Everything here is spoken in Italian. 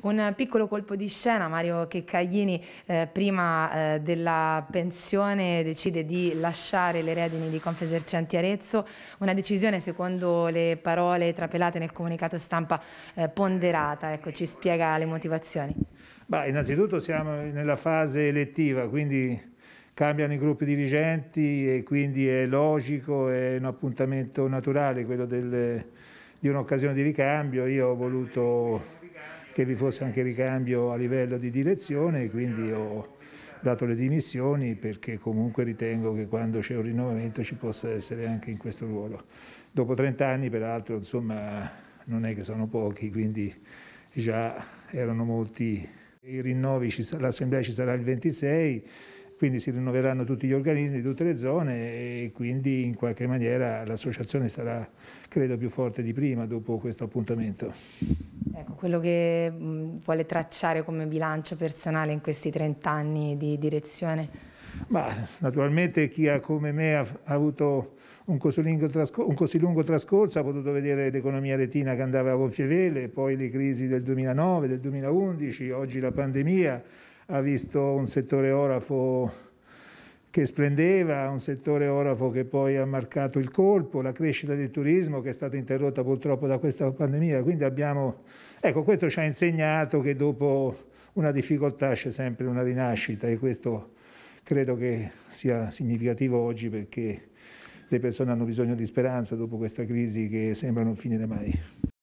Un piccolo colpo di scena, Mario Checcaglini eh, prima eh, della pensione decide di lasciare le redini di Confesercenti Arezzo, una decisione secondo le parole trapelate nel comunicato stampa eh, ponderata, ecco, ci spiega le motivazioni. Beh, innanzitutto siamo nella fase elettiva, quindi cambiano i gruppi dirigenti e quindi è logico, è un appuntamento naturale quello del, di un'occasione di ricambio. Io ho voluto che vi fosse anche ricambio a livello di direzione e quindi ho dato le dimissioni perché comunque ritengo che quando c'è un rinnovamento ci possa essere anche in questo ruolo. Dopo 30 anni peraltro insomma non è che sono pochi, quindi già erano molti i rinnovi, l'assemblea ci sarà il 26, quindi si rinnoveranno tutti gli organismi di tutte le zone e quindi in qualche maniera l'associazione sarà credo più forte di prima dopo questo appuntamento. Ecco, quello che vuole tracciare come bilancio personale in questi 30 anni di direzione? Ma naturalmente chi ha come me ha, ha avuto un così, un così, lungo trascorso ha potuto vedere l'economia retina che andava a gonfie vele, poi le crisi del 2009, del 2011, oggi la pandemia, ha visto un settore orafo che splendeva, un settore orafo che poi ha marcato il colpo, la crescita del turismo che è stata interrotta purtroppo da questa pandemia. Quindi abbiamo, ecco, questo ci ha insegnato che dopo una difficoltà c'è sempre una rinascita e questo credo che sia significativo oggi perché le persone hanno bisogno di speranza dopo questa crisi che sembra non finire mai.